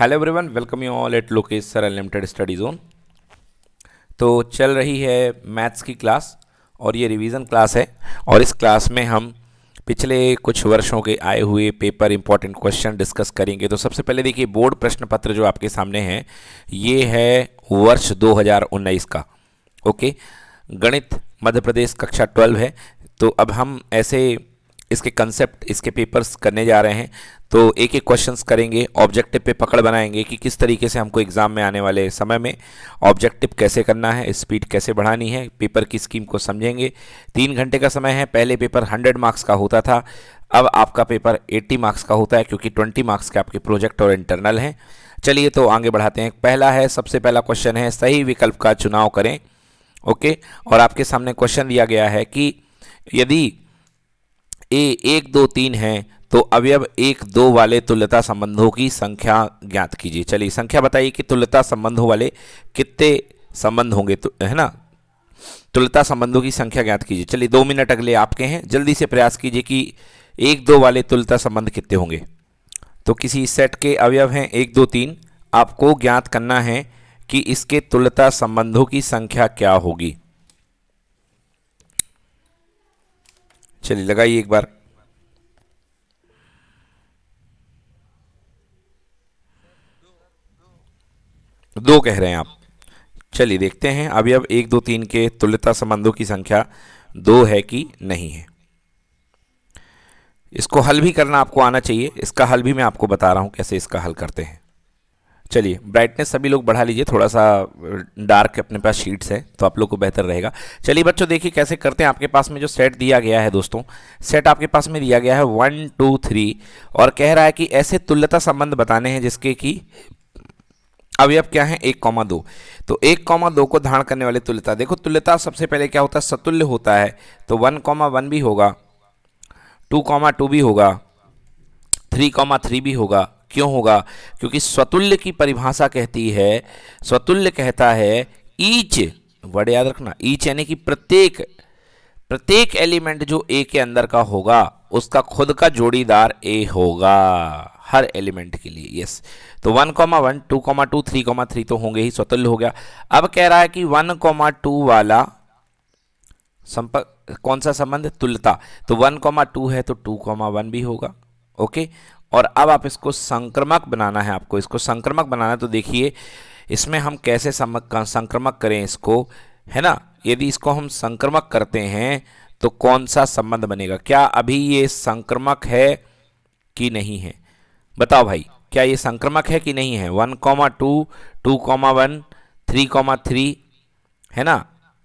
Hello everyone welcome you all at Lokesh sir unlimited study zone तो चल रही है मैथ्स की क्लास और ये रिवीजन क्लास है और इस क्लास में हम पिछले कुछ वर्षों के आए हुए पेपर इंपॉर्टेंट क्वेश्चन डिस्कस करेंगे तो सबसे पहले देखिए बोर्ड प्रश्न पत्र जो आपके सामने है ये है वर्ष दो का ओके गणित मध्य प्रदेश कक्षा ट्वेल्व है तो अब हम ऐसे इसके कंसेप्ट इसके पेपर्स करने जा रहे हैं तो एक एक क्वेश्चंस करेंगे ऑब्जेक्टिव पे पकड़ बनाएंगे कि किस तरीके से हमको एग्ज़ाम में आने वाले समय में ऑब्जेक्टिव कैसे करना है स्पीड कैसे बढ़ानी है पेपर की स्कीम को समझेंगे तीन घंटे का समय है पहले पेपर हंड्रेड मार्क्स का होता था अब आपका पेपर एट्टी मार्क्स का होता है क्योंकि ट्वेंटी मार्क्स के आपके प्रोजेक्ट और इंटरनल हैं चलिए तो आगे बढ़ाते हैं पहला है सबसे पहला क्वेश्चन है सही विकल्प का चुनाव करें ओके और आपके सामने क्वेश्चन दिया गया है कि यदि ए एक दो तीन है तो अवयव एक दो वाले तुल्यता संबंधों की संख्या ज्ञात कीजिए चलिए संख्या बताइए कि तुल्यता संबंधों वाले कितने संबंध होंगे तो है ना तुल्यता संबंधों की संख्या ज्ञात कीजिए चलिए दो मिनट अगले आपके हैं जल्दी से प्रयास कीजिए कि एक दो वाले तुल्यता संबंध कितने होंगे तो किसी सेट के अवयव हैं एक दो तीन आपको ज्ञात करना है कि इसके तुल्यता संबंधों की संख्या क्या होगी चलिए लगाइए एक बार दो कह रहे हैं आप चलिए देखते हैं अभी अब एक दो तीन के तुल्यता संबंधों की संख्या दो है कि नहीं है इसको हल भी करना आपको आना चाहिए इसका हल भी मैं आपको बता रहा हूं कैसे इसका हल करते हैं चलिए ब्राइटनेस सभी लोग बढ़ा लीजिए थोड़ा सा डार्क अपने पास शीट्स हैं तो आप लोग को बेहतर रहेगा चलिए बच्चों देखिए कैसे करते हैं आपके पास में जो सेट दिया गया है दोस्तों सेट आपके पास में दिया गया है वन टू थ्री और कह रहा है कि ऐसे तुल्यता संबंध बताने हैं जिसके कि अब क्या है एक कौमा दो तो एक कौमा दो को धारण करने वाले तुल्यता देखो तुल्यता सबसे पहले क्या होता है सतुल्य होता है तो वन कौमा वन भी होगा टू कौमा टू भी होगा थ्री कौमा थ्री भी होगा क्यों होगा क्योंकि स्वतुल्य की परिभाषा कहती है स्वतुल्य कहता है ईच वर्ड याद रखना ईच यानी कि प्रत्येक प्रत्येक एलिमेंट जो ए के अंदर का होगा उसका खुद का जोड़ीदार ए होगा हर एलिमेंट के लिए यस तो one comma one two comma two three comma three तो होंगे ही स्वतुल्य हो गया अब कह रहा है कि वन कॉमा टू वाला संपर्क कौन सा संबंध तुलता तो वन कॉमा टू है तो टू कॉमा वन भी होगा ओके और अब आप इसको संक्रमक बनाना है आपको इसको संक्रमक बनाना है तो देखिए इसमें हम कैसे संक्रमक करें इसको है ना यदि इसको हम संक्रमक करते हैं तो कौन सा संबंध बनेगा क्या अभी ये संक्रमक है कि नहीं है बताओ भाई क्या ये संक्रमक है कि नहीं है one comma two two comma one three comma three है ना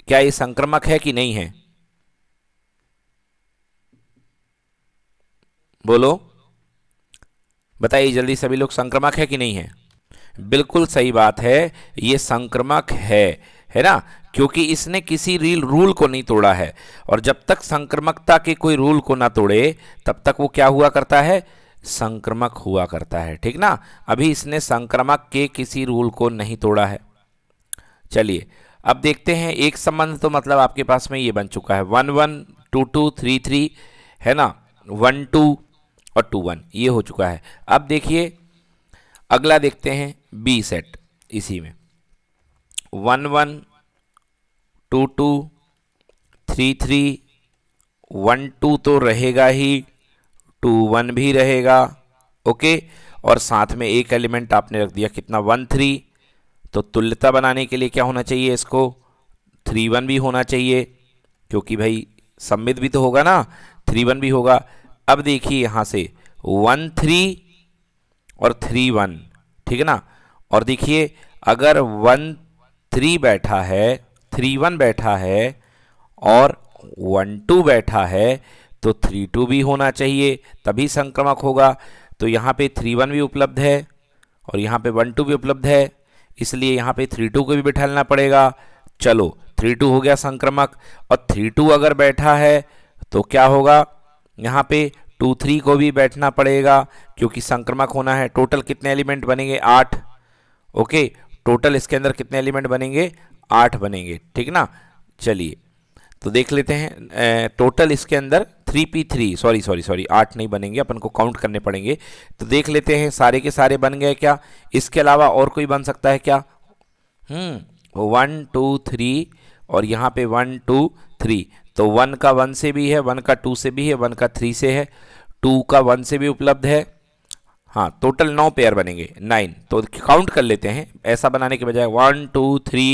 क्या ये संक्रमक है कि नहीं है बोलो बताइए जल्दी सभी लोग संक्रमक है कि नहीं है बिल्कुल सही बात है ये संक्रमक है है ना क्योंकि इसने किसी रील रूल को नहीं तोड़ा है और जब तक संक्रमकता के कोई रूल को ना तोड़े तब तक वो क्या हुआ करता है संक्रमक हुआ करता है ठीक ना अभी इसने संक्रमक के किसी रूल को नहीं तोड़ा है चलिए अब देखते हैं एक संबंध तो मतलब आपके पास में ये बन चुका है one one two two three three है ना वन टू और टू वन ये हो चुका है अब देखिए अगला देखते हैं बी सेट इसी में one one two two three three one two तो रहेगा ही टू वन भी रहेगा ओके और साथ में एक एलिमेंट आपने रख दिया कितना वन थ्री तो तुल्यता बनाने के लिए क्या होना चाहिए इसको थ्री वन भी होना चाहिए क्योंकि भाई सम्मित भी तो होगा ना थ्री वन भी होगा अब देखिए यहाँ से वन थ्री और थ्री वन ठीक है ना और देखिए अगर वन थ्री बैठा है थ्री वन बैठा है और वन टू बैठा है तो थ्री टू भी होना चाहिए तभी संक्रमक होगा तो यहाँ पे थ्री वन भी उपलब्ध है और यहाँ पे वन टू भी उपलब्ध है इसलिए यहाँ पे थ्री टू को भी बिठालना पड़ेगा चलो थ्री टू हो गया संक्रमक और थ्री टू अगर बैठा है तो क्या होगा यहाँ पे टू थ्री को भी बैठना पड़ेगा क्योंकि संक्रमक होना है टोटल कितने एलिमेंट बनेंगे आठ ओके टोटल इसके अंदर कितने एलिमेंट बनेंगे आठ बनेंगे ठीक ना चलिए तो देख लेते हैं टोटल इसके अंदर three P three sorry sorry sorry आठ नहीं बनेंगे अपन को काउंट करने पड़ेंगे तो देख लेते हैं सारे के सारे बन गए क्या इसके अलावा और कोई बन सकता है क्या हम्म वन टू थ्री और यहाँ पे वन टू थ्री तो वन का वन से भी है वन का टू से भी है वन का थ्री से है टू का वन से भी उपलब्ध है हाँ टोटल नौ पेयर बनेंगे नाइन तो काउंट कर लेते हैं ऐसा बनाने के बजाय one two three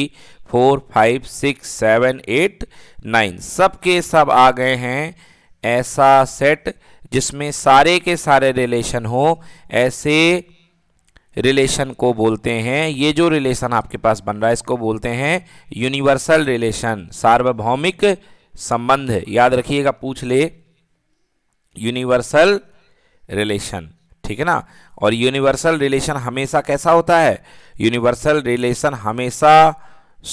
four five six seven eight nine सब के सब आ गए हैं ऐसा सेट जिसमें सारे के सारे रिलेशन हो ऐसे रिलेशन को बोलते हैं ये जो रिलेशन आपके पास बन रहा है इसको बोलते हैं यूनिवर्सल रिलेशन सार्वभौमिक संबंध है याद रखिएगा पूछ ले यूनिवर्सल रिलेशन ठीक है ना और यूनिवर्सल रिलेशन हमेशा कैसा होता है यूनिवर्सल रिलेशन हमेशा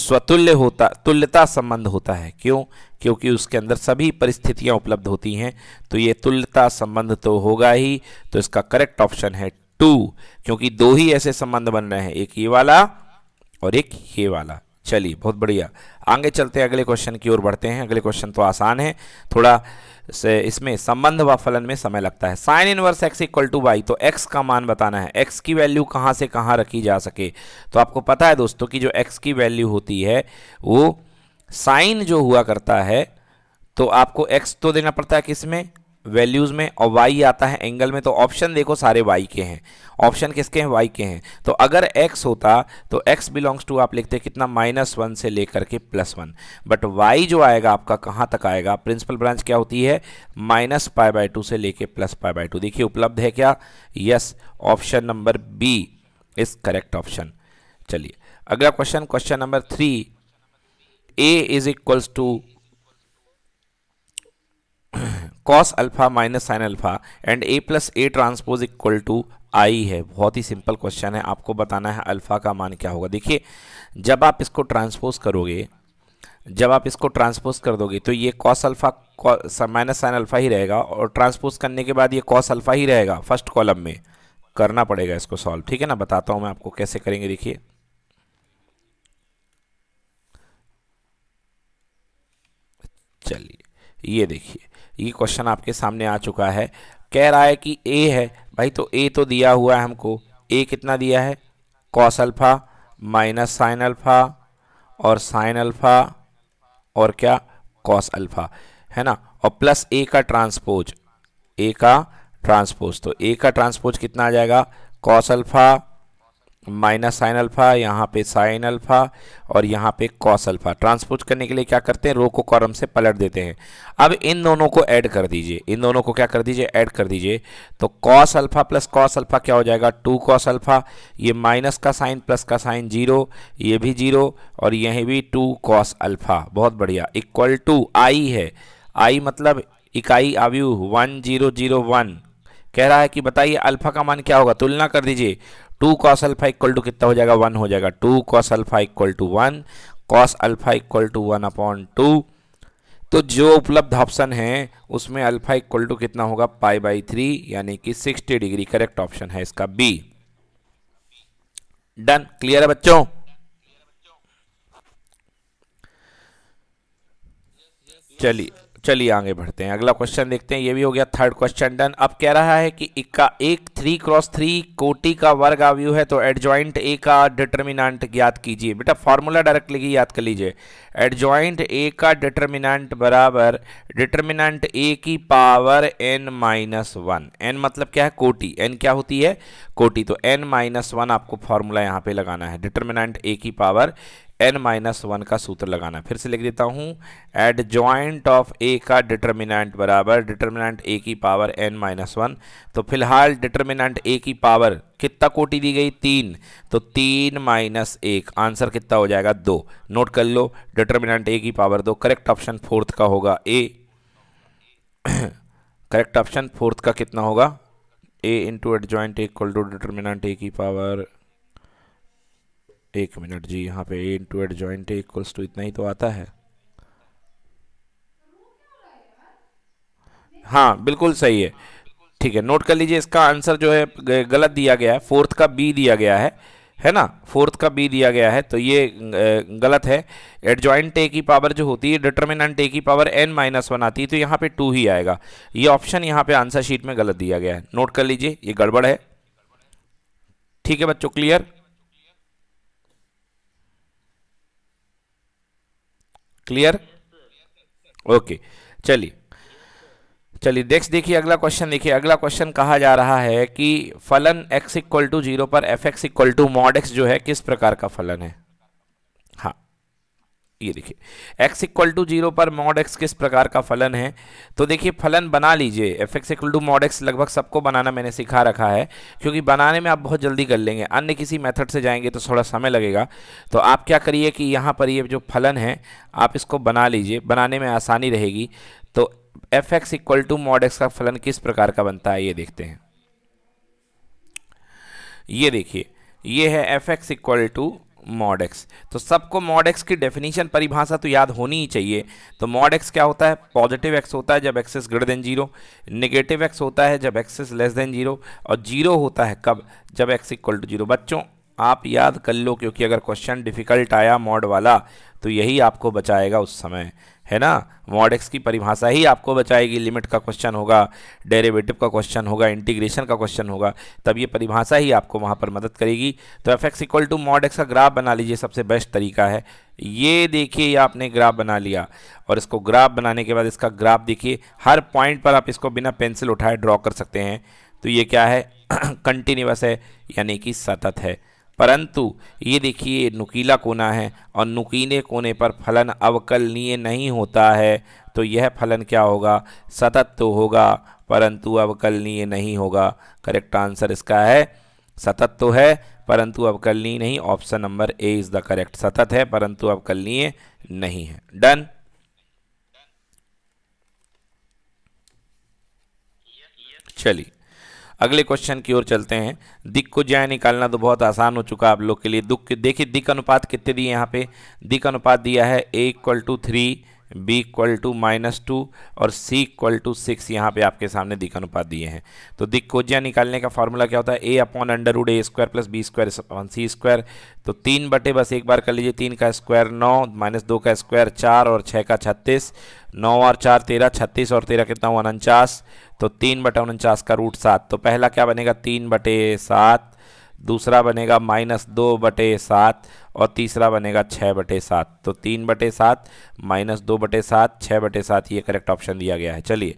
स्वतुल्य होता तुल्यता संबंध होता है क्यों क्योंकि उसके अंदर सभी परिस्थितियां उपलब्ध होती हैं तो ये तुल्यता संबंध तो होगा ही तो इसका करेक्ट ऑप्शन है टू क्योंकि दो ही ऐसे संबंध बन रहे हैं एक ये वाला और एक ये वाला चलिए बहुत बढ़िया आगे चलते अगले क्वेश्चन की ओर बढ़ते हैं अगले क्वेश्चन तो आसान है थोड़ा से इसमें संबंध व फलन में समय लगता है sine inverse x equal to y तो एक्स का मान बताना है एक्स की वैल्यू कहाँ से कहाँ रखी जा सके तो आपको पता है दोस्तों कि जो एक्स की वैल्यू होती है वो साइन जो हुआ करता है तो आपको एक्स तो देना पड़ता है किस में वैल्यूज़ में और वाई आता है एंगल में तो ऑप्शन देखो सारे वाई के हैं ऑप्शन किसके हैं वाई के हैं तो अगर एक्स होता तो एक्स बिलोंग्स टू आप लिखते कितना माइनस वन से लेकर के प्लस वन बट वाई जो आएगा आपका कहाँ तक आएगा प्रिंसिपल ब्रांच क्या होती है माइनस पाई बाई टू से लेके प्लस पाई बाई टू देखिए उपलब्ध है क्या yes option number B is correct option चलिए अगला question question number three A is equals to cos alpha minus sine alpha and A plus A transpose equal to I है बहुत ही simple question है आपको बताना है अल्फ़ा का मान क्या होगा देखिए जब आप इसको ट्रांसपोज करोगे जब आप इसको ट्रांसपोज कर दोगे तो ये cos alpha minus sine alpha ही रहेगा और ट्रांसपोज करने के बाद ये कॉस अल्फ़ा ही रहेगा फर्स्ट कॉलम में करना पड़ेगा इसको सॉल्व ठीक है ना बताता हूँ मैं आपको कैसे करेंगे देखिए चलिए ये देखिए ये क्वेश्चन आपके सामने आ चुका है कह रहा है कि ए है भाई तो ए तो दिया हुआ है हमको ए कितना दिया है cos alpha minus sine alpha और साइन अल्फ़ा और क्या कॉस अल्फ़ा है ना और प्लस ए का ट्रांसपोज ए का ट्रांसपोज तो ए का ट्रांसपोज कितना आ जाएगा cos alpha minus sine alpha यहाँ पे साइन अल्फ़ा और यहाँ पे कॉस अल्फ़ा ट्रांसपोज करने के लिए क्या करते हैं रो को कॉरम से पलट देते हैं अब इन दोनों को ऐड कर दीजिए इन दोनों को क्या कर दीजिए ऐड कर दीजिए तो cos alpha plus cos alpha क्या हो जाएगा टू कॉस अल्फ़ा ये माइनस का साइन प्लस का साइन जीरो ये भी जीरो और यह भी टू कॉस अल्फ़ा बहुत बढ़िया इक्वल टू आई है आई मतलब इकाई आयु वन जीरो जीरो वन कह रहा है कि बताइए अल्फ़ा का मान क्या होगा तुलना कर दीजिए two cos alpha equal to कितना हो जाएगा वन हो जाएगा two cos alpha equal to one cos alpha equal to one upon two तो जो उपलब्ध ऑप्शन है उसमें अल्फा इक्वल टू कितना होगा पाई बाई थ्री यानी कि सिक्सटी डिग्री करेक्ट ऑप्शन है इसका बी डन क्लियर है बच्चों चलिए चलिए आगे बढ़ते हैं अगला क्वेश्चन देखते हैं ये भी हो गया थर्ड क्वेश्चन डन अब कह रहा है कि इक्का एक थ्री क्रॉस थ्री कोटी का वर्ग आव्यू है तो एडजॉइंट ए का डिटर्मिनेंट ज्ञात कीजिए बेटा फार्मूला डायरेक्टली लिखिए याद कर लीजिए एडजॉइंट ए का डिटर्मिनेंट बराबर डिटर्मिनेंट ए की power N minus one N मतलब क्या है कोटी एन क्या होती है कोटी तो एन माइनस वन आपको फार्मूला यहाँ पर लगाना है डिटर्मिनेंट ए की पावर एन माइनस वन का सूत्र लगाना फिर से लिख देता हूँ एट ज्वाइंट ऑफ ए का डिटर्मिनेंट बराबर डिटर्मिनेंट ए की पावर एन माइनस वन तो फिलहाल डिटर्मिनेंट ए की पावर कितना कोटी दी गई तीन तो तीन माइनस एक आंसर कितना हो जाएगा दो नोट कर लो डिटर्मिनेंट ए की पावर दो करेक्ट ऑप्शन फोर्थ का होगा ए करेक्ट ऑप्शन फोर्थ का कितना होगा A into adjoint equal to determinant A की पावर एक मिनट जी यहाँ पे A into adjoint equals to इतना ही तो आता है हाँ बिल्कुल सही है ठीक है नोट कर लीजिए इसका आंसर जो है गलत दिया गया है फोर्थ का बी दिया गया है है ना फोर्थ का बी दिया गया है तो ये गलत है एडजॉइंट ए की पावर जो होती है डिटर्मिनेंट ए की पावर एन माइनस वन आती है तो यहाँ पे टू ही आएगा ये ऑप्शन यहाँ पे आंसर शीट में गलत दिया गया है नोट कर लीजिए ये गड़बड़ है ठीक है बच्चों क्लियर क्लियर ओके चलिए चलिए नेक्स्ट देखिए अगला क्वेश्चन देखिए अगला क्वेश्चन कहा जा रहा है कि फलन x इक्वल टू जीरो पर F X equal to mod X जो है किस प्रकार का फलन है ये देखिए x इक्वल टू जीरो पर मॉड एक्स किस प्रकार का फलन है तो देखिए फलन बना लीजिए F X equal to mod X लगभग सबको बनाना मैंने सिखा रखा है क्योंकि बनाने में आप बहुत जल्दी कर लेंगे अन्य किसी मेथड से जाएंगे तो थोड़ा समय लगेगा तो आप क्या करिए कि यहाँ पर ये जो फलन है आप इसको बना लीजिए बनाने में आसानी रहेगी तो F X equal to mod X का फलन किस प्रकार का बनता है ये देखते हैं ये देखिए ये है F X equal to mod X तो सबको मॉड एक्स की डेफिनेशन परिभाषा तो याद होनी ही चाहिए तो मॉड एक्स क्या होता है पॉजिटिव एक्स होता है जब x is greater than zero negative X होता है जब एक्सेस लेस देन जीरो और जीरो होता है कब जब एक्स इक्वल टू जीरो बच्चों आप याद कर लो क्योंकि अगर क्वेश्चन डिफिकल्ट आया मॉड वाला तो यही आपको बचाएगा उस समय है ना मॉड एक्स की परिभाषा ही आपको बचाएगी लिमिट का क्वेश्चन होगा डेरिवेटिव का क्वेश्चन होगा इंटीग्रेशन का क्वेश्चन होगा तब ये परिभाषा ही आपको वहाँ पर मदद करेगी तो F X equal to mod X का ग्राफ बना लीजिए सबसे बेस्ट तरीका है ये देखिए आपने ग्राफ बना लिया और इसको ग्राफ बनाने के बाद इसका ग्राफ देखिए हर पॉइंट पर आप इसको बिना पेंसिल उठाए ड्रॉ कर सकते हैं तो ये क्या है कंटिन्यूस है यानी कि सतत है परंतु ये देखिए नुकीला कोना है और नुकीले कोने पर फलन अवकलनीय नहीं होता है तो यह फलन क्या होगा सतत तो होगा परंतु अवकलनीय नहीं होगा करेक्ट आंसर इसका है सतत तो है परंतु अवकलनीय नहीं option number A is the correct सतत है परंतु अवकलनीय नहीं है डन चलिए अगले क्वेश्चन की ओर चलते हैं दिक को ज्या निकालना तो बहुत आसान हो चुका आप लोग के लिए दुख देखिए दिक अनुपात कितने दिए यहाँ पे दिक अनुपात दिया है ए equal to three B equal to minus two और सी इक्वल टू सिक्स यहाँ पे आपके सामने दिक अनुपात दिए हैं तो दिक कोजिया निकालने का फार्मूला क्या होता है ए अपॉन अंडर उड ए square plus B square upon C square तो तीन बटे बस एक बार कर लीजिए तीन का स्क्वायर नौ माइनस दो का स्क्वायर चार और छः का छत्तीस नौ और चार तेरह छत्तीस और तेरह कितना हुआ उनचास तो तीन बटे उनचास का रूट सात तो पहला क्या बनेगा तीन बटे सात दूसरा बनेगा माइनस दो बटे सात और तीसरा बनेगा छः बटे सात तो तीन बटे सात माइनस दो बटे सात छः बटे सात ये करेक्ट ऑप्शन दिया गया है चलिए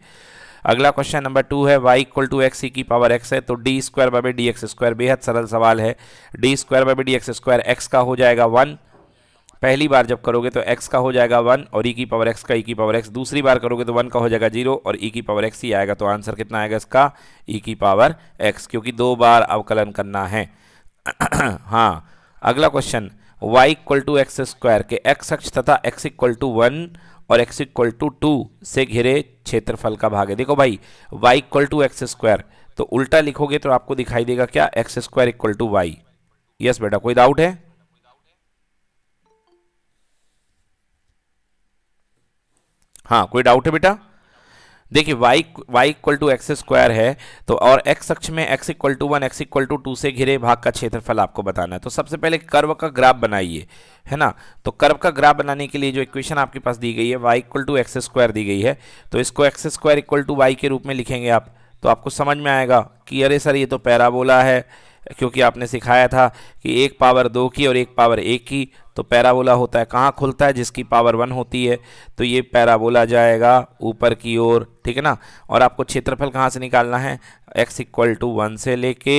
अगला क्वेश्चन नंबर टू है वाई इक्वल टू एक्स की पावर एक्स है तो D square by D x square बेहद सरल सवाल है D square by D x square x का हो जाएगा वन पहली बार जब करोगे तो x का हो जाएगा वन और e की पावर x का e की पावर x दूसरी बार करोगे तो वन का हो जाएगा जीरो और e की पावर x ही आएगा तो आंसर कितना आएगा इसका e की पावर x क्योंकि दो बार अवकलन करना है हाँ अगला question Y equal to x square के एक्स अक्ष तथा x इक्वल टू वन और x इक्वल टू टू से घिरे क्षेत्रफल का भाग है देखो भाई y equal to x square तो उल्टा लिखोगे तो आपको दिखाई देगा क्या X square equal to Y yes बेटा कोई डाउट है हाँ कोई डाउट है बेटा देखिए Y Y equal to x square है तो और एक्स अक्ष में X equal to one X equal to two से घिरे भाग का क्षेत्रफल आपको बताना है तो सबसे पहले कर्व का ग्राफ बनाइए है ना तो कर्व का ग्राफ बनाने के लिए जो इक्वेशन आपके पास दी गई है Y equal to x square दी गई है तो इसको X square equal to Y के रूप में लिखेंगे आप तो आपको समझ में आएगा कि अरे सर ये तो पैराबोला है क्योंकि आपने सिखाया था कि एक पावर दो की और एक पावर एक की तो पैराबोला होता है कहाँ खुलता है जिसकी पावर वन होती है तो ये पैराबोला जाएगा ऊपर की ओर ठीक है ना और आपको क्षेत्रफल कहाँ से निकालना है एक्स इक्वल टू वन से लेके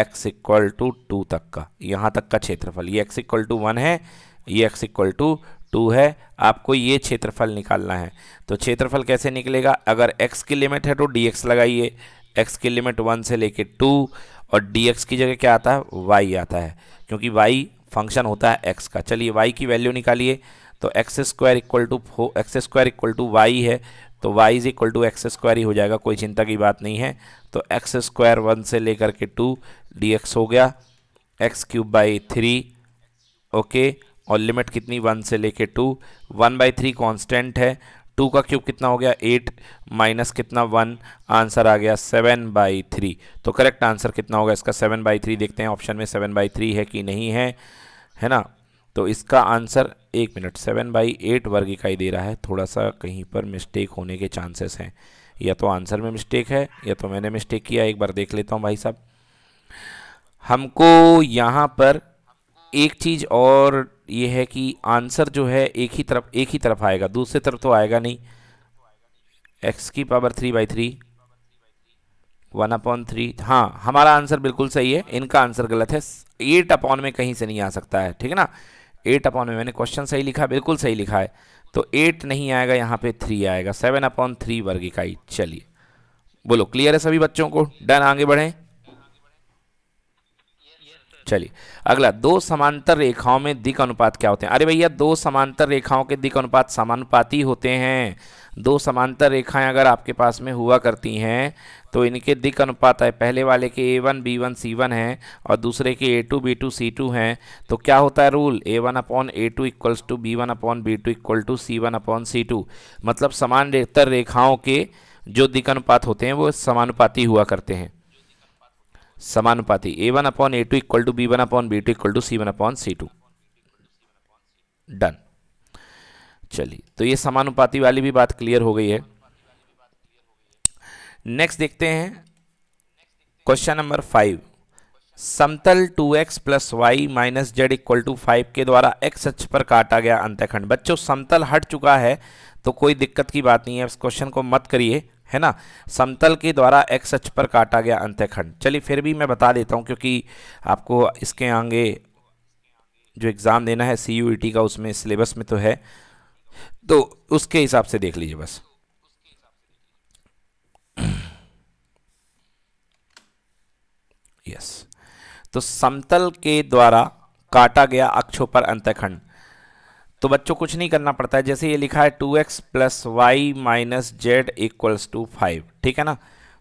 एक्स इक्वल टू टू तक का यहाँ तक का क्षेत्रफल ये एक्स इक्वल टू वन है ये एक्स इक्वल टू टू है आपको ये क्षेत्रफल निकालना है तो क्षेत्रफल कैसे निकलेगा अगर एक्स की लिमिट है तो डी लगाइए एक्स की लिमिट वन से लेके टू और dx की जगह क्या आता है y आता है क्योंकि y फंक्शन होता है x का चलिए y की वैल्यू निकालिए तो एक्स स्क्वायर इक्वल टू फो X square equal to Y है तो Y is equal to x square ही हो जाएगा कोई चिंता की बात नहीं है तो एक्स स्क्वायर वन से लेकर के टू डी एक्स हो गया X cube by three okay और लिमिट कितनी वन से लेकर two one by three constant है टू का क्यूब कितना हो गया एट माइनस कितना वन आंसर आ गया सेवन बाई थ्री तो करेक्ट आंसर कितना होगा इसका सेवन बाई थ्री देखते हैं ऑप्शन में सेवन बाई थ्री है कि नहीं है है ना तो इसका आंसर एक मिनट सेवन बाई एट वर्ग इकाई दे रहा है थोड़ा सा कहीं पर मिस्टेक होने के चांसेस हैं या तो आंसर में मिस्टेक है या तो मैंने मिस्टेक किया एक बार देख लेता हूँ भाई साहब हमको यहाँ पर एक चीज़ और ये है कि आंसर जो है एक ही तरफ एक ही तरफ आएगा दूसरी तरफ तो आएगा नहीं एक्स की power three by three one upon three हाँ हमारा आंसर बिल्कुल सही है इनका आंसर गलत है एट अपॉन में कहीं से नहीं आ सकता है ठीक है ना एट अपॉन में मैंने क्वेश्चन सही लिखा बिल्कुल सही लिखा है तो एट नहीं आएगा यहाँ पे थ्री आएगा सेवन अपॉन थ्री वर्ग इकाई चलिए बोलो क्लियर है सभी बच्चों को डन आगे बढ़ें चलिए अगला दो समांतर रेखाओं में दिक अनुपात क्या होते हैं अरे भैया दो समांतर रेखाओं के दिक अनुपात समानुपाती होते हैं दो समांतर रेखाएं अगर आपके पास में हुआ करती हैं तो इनके दिक अनुपात है पहले वाले के A one B one C one हैं और दूसरे के A two B two C two हैं तो क्या होता है rule A one upon A two equals to B one upon B two equal to C one upon C two मतलब समान रेखाओं के जो दिक अनुपात होते हैं वो समानुपाती हुआ करते हैं समानुपाती A one upon A two equal to B one upon B two equal to C one upon C two done चलिए तो ये समानुपाती वाली भी बात क्लियर हो गई है नेक्स्ट देखते हैं क्वेश्चन नंबर फाइव समतल two x plus Y minus Z equal to five के द्वारा एक्स अक्ष पर काटा गया अंत्यखंड बच्चों समतल हट चुका है तो कोई दिक्कत की बात नहीं है इस क्वेश्चन को मत करिए है ना समतल के द्वारा एक्स अक्ष पर काटा गया अंत्यखंड चलिए फिर भी मैं बता देता हूँ क्योंकि आपको इसके आगे जो एग्ज़ाम देना है सी e का उसमें सिलेबस में तो है तो उसके हिसाब से देख लीजिए बस यस तो समतल के द्वारा काटा गया अक्षों पर अंतखंड तो बच्चों कुछ नहीं करना पड़ता है जैसे ये लिखा है two x plus Y minus Z equals to five ठीक है ना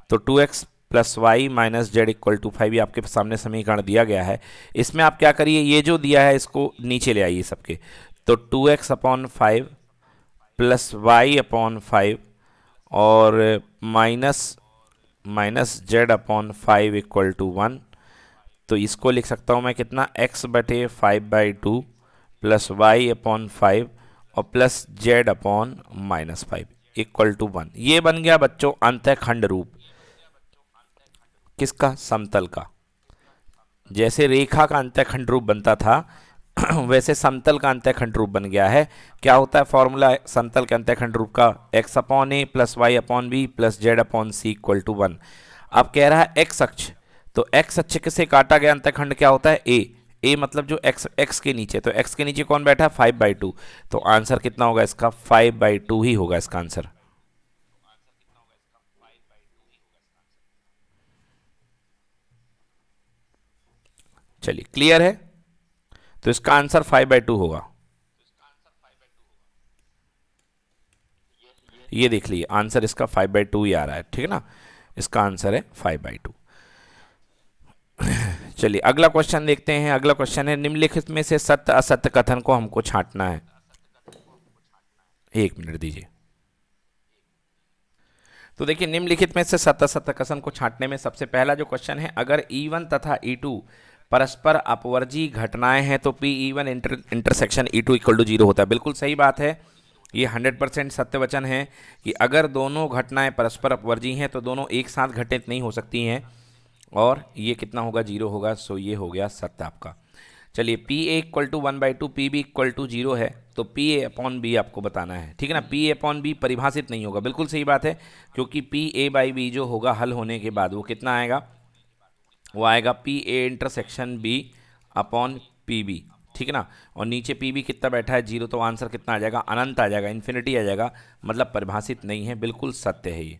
तो two x plus Y minus Z equal to five ये आपके सामने समीकरण दिया गया है इसमें आप क्या करिए ये जो दिया है इसको नीचे ले आइए सबके तो two X upon five plus Y upon five और minus minus Z upon five equal to one तो इसको लिख सकता हूँ मैं कितना एक्स बटे five by two plus Y upon five और plus Z upon minus five equal to one ये बन गया बच्चों अंत खंड रूप किसका समतल का जैसे रेखा का अंत खंड रूप बनता था वैसे समतल का अंत खंड रूप बन गया है क्या होता है फॉर्मूला समतल के अंत खंड रूप का X upon A plus Y upon B plus Z upon C equal to one अब कह रहा है एक्स अक्ष तो एक्स अक्ष से काटा गया खंड क्या होता है ए ए मतलब जो एक्स एक्स के नीचे तो एक्स के नीचे कौन बैठा है फाइव बाई टू तो आंसर कितना होगा इसका फाइव बाई टू ही होगा इसका आंसर चलिए क्लियर है तो इसका आंसर फाइव बाई टू होगा ये देख लीजिए आंसर इसका फाइव बाई टू ही आ रहा है ठीक है ना इसका आंसर है फाइव बाई टू चलिए अगला क्वेश्चन देखते हैं अगला क्वेश्चन है निम्नलिखित में से सत्य असत्य कथन को हमको छांटना है एक मिनट दीजिए तो देखिए निम्नलिखित में से सत्य सत्य कथन को छांटने में सबसे पहला जो क्वेश्चन है अगर ई e वन तथा ई e टू परस्पर अपवर्जी घटनाएं हैं तो P E one inter intersection E two equal to zero होता है बिल्कुल सही बात है ये हंड्रेड परसेंट सत्य वचन है कि अगर दोनों घटनाएं परस्पर अपवर्जी हैं तो दोनों एक साथ घटित नहीं हो सकती हैं और ये कितना होगा जीरो होगा सो ये हो गया सत्य आपका चलिए P A equal to one by two P B equal to zero है तो पी ए अपॉन बी आपको बताना है ठीक है ना पी ए अपॉन बी परिभाषित नहीं होगा बिल्कुल सही बात है क्योंकि पी ए बाई बी जो होगा हल होने के बाद वो कितना आएगा वो आएगा P A intersection B upon P B ठीक है ना और नीचे पी बी कितना बैठा है जीरो तो आंसर कितना आ जाएगा अनंत आ जाएगा इन्फिनिटी आ जाएगा मतलब परिभाषित नहीं है बिल्कुल सत्य है ये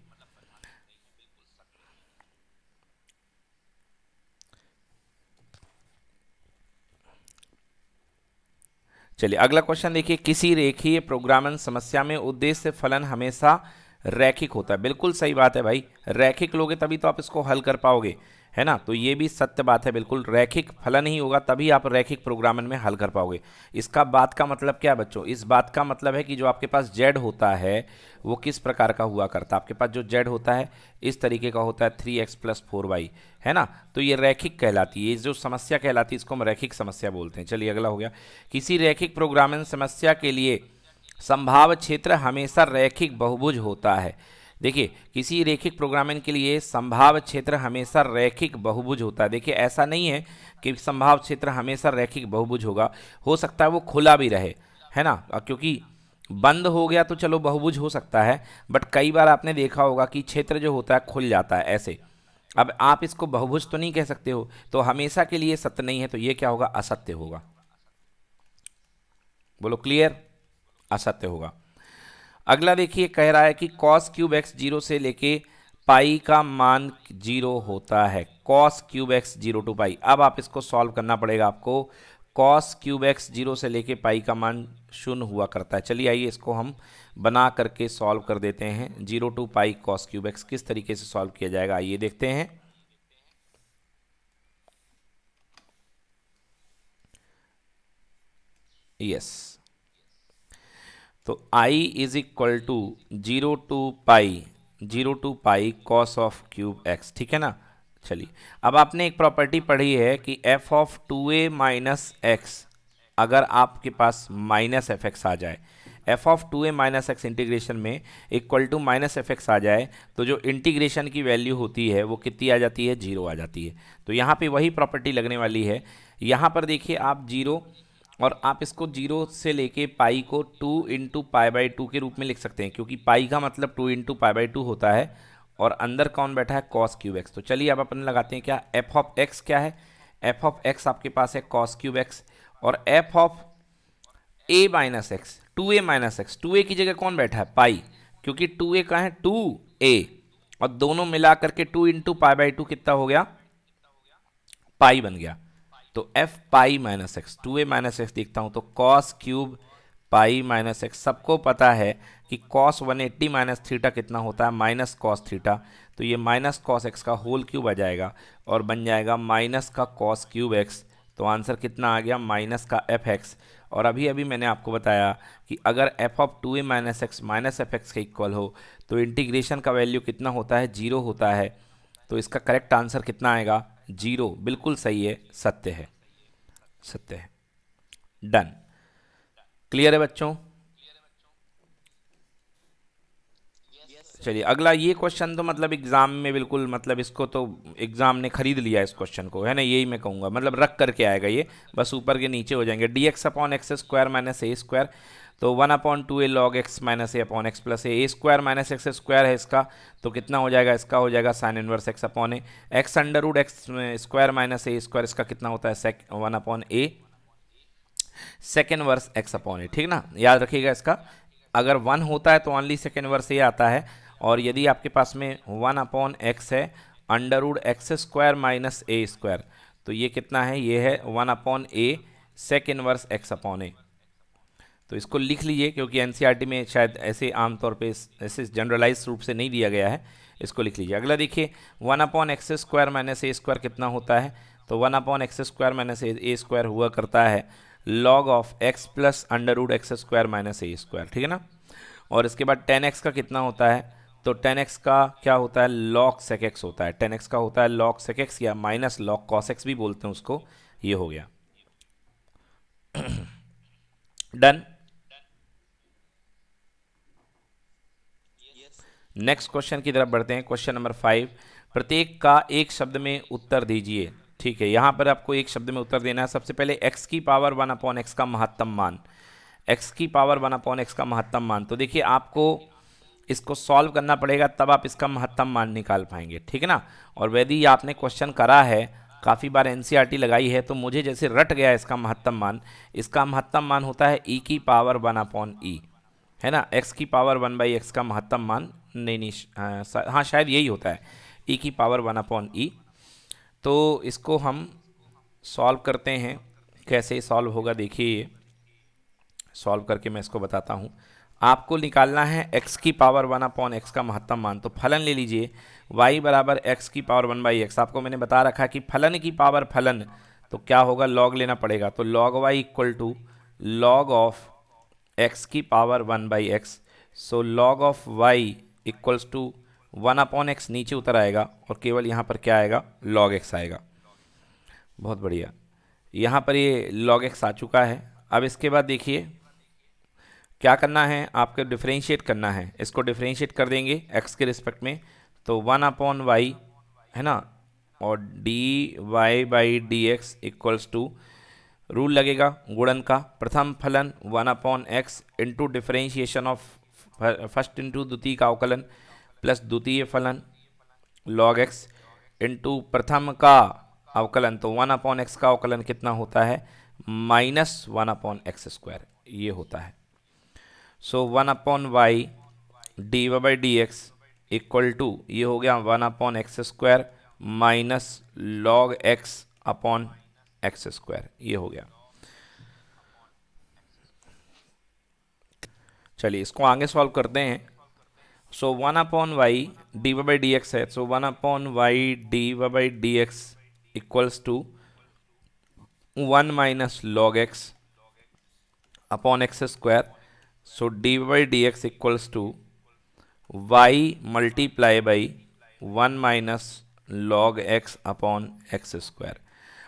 चलिए अगला क्वेश्चन देखिए किसी रेखीय प्रोग्रामन समस्या में उद्देश्य फलन हमेशा रैखिक होता है बिल्कुल सही बात है भाई रैखिक लोगे तभी तो आप इसको हल कर पाओगे है ना तो ये भी सत्य बात है बिल्कुल रैखिक फलन ही होगा तभी आप रैखिक प्रोग्रामन में हल कर पाओगे इसका बात का मतलब क्या बच्चों इस बात का मतलब है कि जो आपके पास जेड होता है वो किस प्रकार का हुआ करता है आपके पास जो जेड होता है इस तरीके का होता है three X plus four Y है ना तो ये रैखिक कहलाती है ये जो समस्या कहलाती है इसको हम रैखिक समस्या बोलते हैं चलिए अगला हो गया किसी रैखिक प्रोग्रामन समस्या के लिए संभाव क्षेत्र हमेशा रैखिक बहुभुज होता है देखिए किसी रेखिक प्रोग्रामिंग के लिए संभाव क्षेत्र हमेशा रैखिक बहुभुज होता है देखिए ऐसा नहीं है कि संभाव क्षेत्र हमेशा रैखिक बहुभुज होगा हो सकता है वो खुला भी रहे है ना क्योंकि बंद हो गया तो चलो बहुभुज हो सकता है बट कई बार आपने देखा होगा कि क्षेत्र जो होता है खुल जाता है ऐसे अब आप इसको बहुभुज तो नहीं कह सकते हो तो हमेशा के लिए सत्य नहीं है तो ये क्या होगा असत्य होगा बोलो क्लियर असत्य होगा अगला देखिए कह रहा है कि कॉस क्यूब एक्स जीरो से लेके पाई का मान जीरो होता है cos cube X zero two pi अब आप इसको सॉल्व करना पड़ेगा आपको कॉस क्यूब एक्स जीरो से लेके पाई का मान शून्य हुआ करता है चलिए आइए इसको हम बना करके सॉल्व कर देते हैं zero two pi cos cube X किस तरीके से सॉल्व किया जाएगा आइए देखते हैं यस yes. तो I is equal to zero two pi zero two pi cos of cube X ठीक है ना चलिए अब आपने एक प्रॉपर्टी पढ़ी है कि F of two A minus X अगर आपके पास माइनस एफ एक्स आ जाए F of two A minus X integration में equal to minus F X आ जाए तो जो इंटीग्रेशन की वैल्यू होती है वो कितनी आ जाती है जीरो आ जाती है तो यहाँ पे वही प्रॉपर्टी लगने वाली है यहाँ पर देखिए आप जीरो और आप इसको जीरो से लेके पाई को two into pi by two के रूप में लिख सकते हैं क्योंकि पाई का मतलब two into pi by two होता है और अंदर कौन बैठा है कॉस क्यूब एक्स तो चलिए अब अपन लगाते हैं क्या एफ ऑफ एक्स क्या है एफ ऑफ एक्स आपके पास है कॉस क्यूब एक्स और F of A minus X two A minus X two A की जगह कौन बैठा है पाई क्योंकि टू ए का है टू ए और दोनों मिला करके two into pi by two कितना हो गया पाई बन गया तो F pi minus X two A minus X देखता हूँ तो cos cube pi minus X सबको पता है कि cos one eighty minus theta कितना होता है माइनस कॉस थीटा तो ये माइनस कॉस एक्स का होल क्यूब आ जाएगा और बन जाएगा माइनस का कॉस क्यूब एक्स तो आंसर कितना आ गया माइनस का एफ एक्स और अभी अभी मैंने आपको बताया कि अगर F of two A minus X minus F X के इक्वल हो तो इंटीग्रेशन का वैल्यू कितना होता है जीरो होता है तो इसका करेक्ट आंसर कितना आएगा जीरो बिल्कुल सही है सत्य है सत्य है डन क्लियर है बच्चों चलिए अगला ये क्वेश्चन तो मतलब एग्जाम में बिल्कुल मतलब इसको तो एग्जाम ने खरीद लिया इस क्वेश्चन को है ना यही मैं कहूँगा मतलब रख करके आएगा ये बस ऊपर के नीचे हो जाएंगे D X upon x square minus A square तो one upon two A log x minus A upon X plus A A square minus X square है इसका तो कितना हो जाएगा इसका हो जाएगा sine inverse X upon A X under root X square minus A square इसका कितना होता है sec one upon A sec inverse X upon A ठीक ना याद रखिएगा इसका अगर वन होता है तो ऑनली सेकेंड वर्स ये आता है और यदि आपके पास में वन अपॉन एक्स है under root X square minus A square तो ये कितना है ये है one upon A sec inverse X upon A तो इसको लिख लीजिए क्योंकि एन e में शायद ऐसे आमतौर पर ऐसे जनरलाइज रूप से नहीं दिया गया है इसको लिख लीजिए अगला देखिए one upon x square minus A square कितना होता है तो one upon x square minus A A square हुआ करता है log of X plus under root X square minus A square ठीक है ना और इसके बाद टेन एक्स का कितना होता है तो टेन एक्स का क्या होता है लॉक सेक एक्स होता है टेन एक्स का होता है लॉक सेक एक्स या माइनस लॉक कॉस एक्स भी बोलते हैं उसको ये हो गया डन नेक्स्ट क्वेश्चन की तरफ बढ़ते हैं क्वेश्चन नंबर फाइव प्रत्येक का एक शब्द में उत्तर दीजिए ठीक है यहाँ पर आपको एक शब्द में उत्तर देना है सबसे पहले एक्स की पावर वन अपॉन एक्स का महत्तम मान एक्स की पावर वन अपॉन एक्स का महत्तम मान तो देखिए आपको इसको सॉल्व करना पड़ेगा तब आप इसका महत्तम मान निकाल पाएंगे ठीक है ना और यदि आपने क्वेश्चन करा है काफ़ी बार एन e लगाई है तो मुझे जैसे रट गया इसका महत्तम मान इसका महत्तम मान होता है ई e की पावर वन अपॉन ई है ना एक्स की पावर वन बाई एक्स का महत्तम मान नहीं नहीं हाँ, हाँ शायद यही होता है ई e की पावर वन अपॉन ई तो इसको हम सॉल्व करते हैं कैसे सॉल्व होगा देखिए ये सॉल्व करके मैं इसको बताता हूँ आपको निकालना है x की पावर वन अपॉन एक्स का महत्तम मान तो फलन ले लीजिए y बराबर एक्स की पावर वन बाई एक्स आपको मैंने बता रखा कि फलन की पावर फलन तो क्या होगा लॉग लेना पड़ेगा तो log y equal to log of x की power one by x so log of y equals to one upon x नीचे उतर आएगा और केवल यहाँ पर क्या आएगा लॉग एक्स आएगा बहुत बढ़िया यहाँ पर ये लॉग एक्स आ चुका है अब इसके बाद देखिए क्या करना है आपको डिफ्रेंशिएट करना है इसको डिफ्रेंशिएट कर देंगे एक्स के रिस्पेक्ट में तो वन अपॉन वाई है ना और d y by D x equals to rule लगेगा गुणन का प्रथम फलन one upon x into differentiation of first into द्वितीय का अवकलन प्लस द्वितीय फलन लॉग एक्स इंटू प्रथम का अवकलन तो वन अपॉन एक्स का अवकलन कितना होता है minus one upon x square ये होता है so one upon y d y by D x equal to ये हो गया one upon x square minus log x upon x square ये हो गया चलिए इसको आगे सॉल्व करते हैं so one upon y d y by D x है so one upon y d y by D x equals to one minus log x upon x square so d by D x equals to y multiply by one minus log x upon x square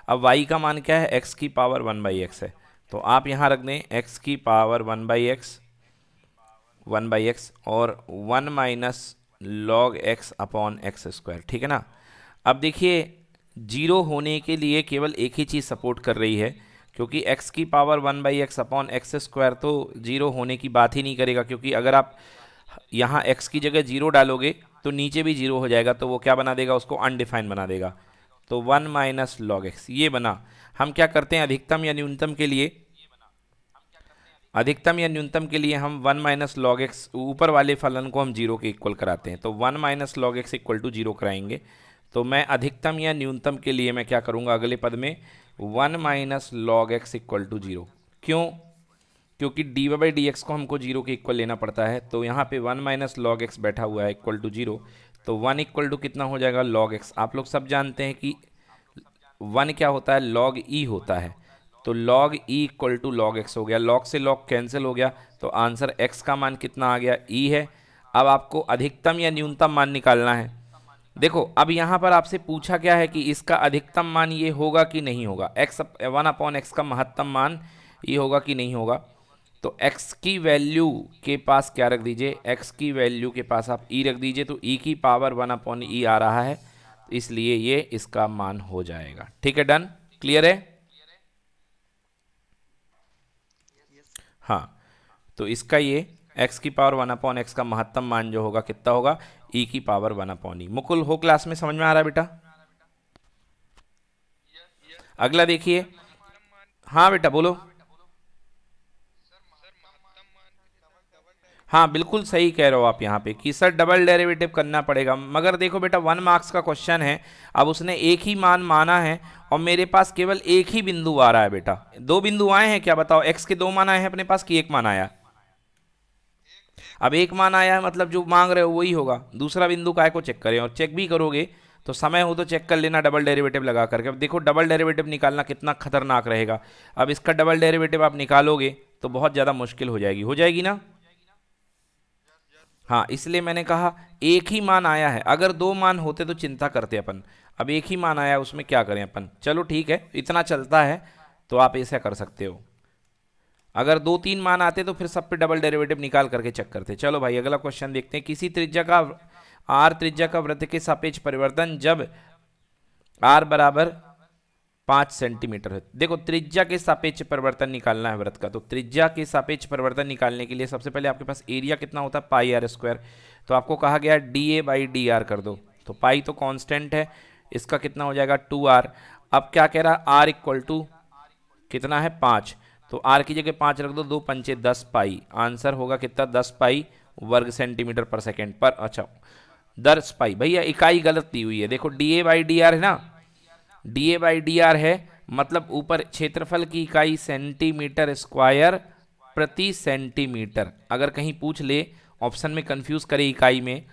अब y का मान क्या है x की power one by x है तो आप यहाँ रख दें एक्स की power one by x one by x और one minus log x upon x square ठीक है ना अब देखिए जीरो होने के लिए केवल एक ही चीज़ सपोर्ट कर रही है क्योंकि x की power one by x upon x square तो जीरो होने की बात ही नहीं करेगा क्योंकि अगर आप यहाँ x की जगह जीरो डालोगे तो नीचे भी जीरो हो जाएगा तो वो क्या बना देगा उसको अनडिफाइन बना देगा तो वन माइनस लॉग एक्स ये बना हम क्या करते हैं अधिकतम या न्यूनतम के लिए अधिकतम या न्यूनतम के लिए हम वन माइनस लॉग एक्स ऊपर वाले फलन को हम जीरो के इक्वल कराते हैं तो one minus log x equal to zero कराएंगे तो मैं अधिकतम या न्यूनतम के लिए मैं क्या करूँगा अगले पद में one minus log x equal to zero क्यों क्योंकि d y by D x को हमको जीरो के इक्वल लेना पड़ता है तो यहाँ पे वन माइनस लॉग एक्स बैठा हुआ है इक्वल टू जीरो तो वन इक्वल टू कितना हो जाएगा लॉग एक्स आप लोग सब जानते हैं कि वन क्या होता है लॉग ई e होता है तो log e equal to log x हो गया log से log कैंसिल हो गया तो आंसर x का मान कितना आ गया e है अब आपको अधिकतम या न्यूनतम मान निकालना है देखो अब यहाँ पर आपसे पूछा क्या है कि इसका अधिकतम मान ये होगा कि नहीं होगा x वन अपॉन एक्स का महत्तम मान ये होगा कि नहीं होगा तो x की वैल्यू के पास क्या रख दीजिए x की वैल्यू के पास आप e रख दीजिए तो e की पावर वन अपॉन ई आ रहा है इसलिए ये इसका मान हो जाएगा ठीक है डन क्लियर है हाँ तो इसका ये एक्स की पावर वन अपॉन एक्स का महत्तम मान जो होगा कितना होगा ई e की power one upon e Mukul हो क्लास में समझ में आ रहा है बेटा अगला देखिए हाँ बेटा बोलो हाँ बिल्कुल सही कह रहे हो आप यहाँ पे कि सर डबल डेरिवेटिव करना पड़ेगा मगर देखो बेटा वन मार्क्स का क्वेश्चन है अब उसने एक ही मान माना है और मेरे पास केवल एक ही बिंदु आ रहा है बेटा दो बिंदु आए हैं क्या बताओ एक्स के दो मान आए हैं अपने पास कि एक मान आया अब एक मान आया है मतलब जो मांग रहे हो वही होगा दूसरा बिंदु काय को चेक करें और चेक भी करोगे तो समय हो तो चेक कर लेना डबल डेरिवेटिव लगा करके अब देखो डबल डेरिवेटिव निकालना कितना खतरनाक रहेगा अब इसका डबल डेरिवेटिव आप निकालोगे तो बहुत ज़्यादा मुश्किल हो जाएगी हो जाएगी ना हाँ इसलिए मैंने कहा एक ही मान आया है अगर दो मान होते तो चिंता करते अपन अब एक ही मान आया उसमें क्या करें अपन चलो ठीक है इतना चलता है तो आप ऐसा कर सकते हो अगर दो तीन मान आते तो फिर सब पे डबल डेरिवेटिव निकाल करके चेक करते चलो भाई अगला क्वेश्चन देखते हैं किसी त्रिज्या का आर त्रिज्या का वृत्त के सापेक्ष परिवर्तन जब आर बराबर पाँच सेंटीमीटर है देखो त्रिज्या के सापेक्ष परिवर्तन निकालना है व्रत का तो त्रिज्या के सापेक्ष परिवर्तन निकालने के लिए सबसे पहले आपके पास एरिया कितना होता है पाई आर स्क्वायर तो आपको कहा गया d a by d r कर दो तो पाई तो कांस्टेंट है इसका कितना हो जाएगा टू आर अब क्या कह रहा है आर इक्वल टू कितना है पाँच तो आर की जगह पाँच रख दो दो पंचे दस पाई आंसर होगा कितना दस पाई वर्ग सेंटीमीटर पर सेकेंड पर अच्छा दस पाई भैया इकाई गलत दी हुई है देखो d a by d r है ना d a by d r है मतलब ऊपर क्षेत्रफल की इकाई सेंटीमीटर स्क्वायर प्रति सेंटीमीटर अगर कहीं पूछ ले ऑप्शन में कंफ्यूज करे इकाई में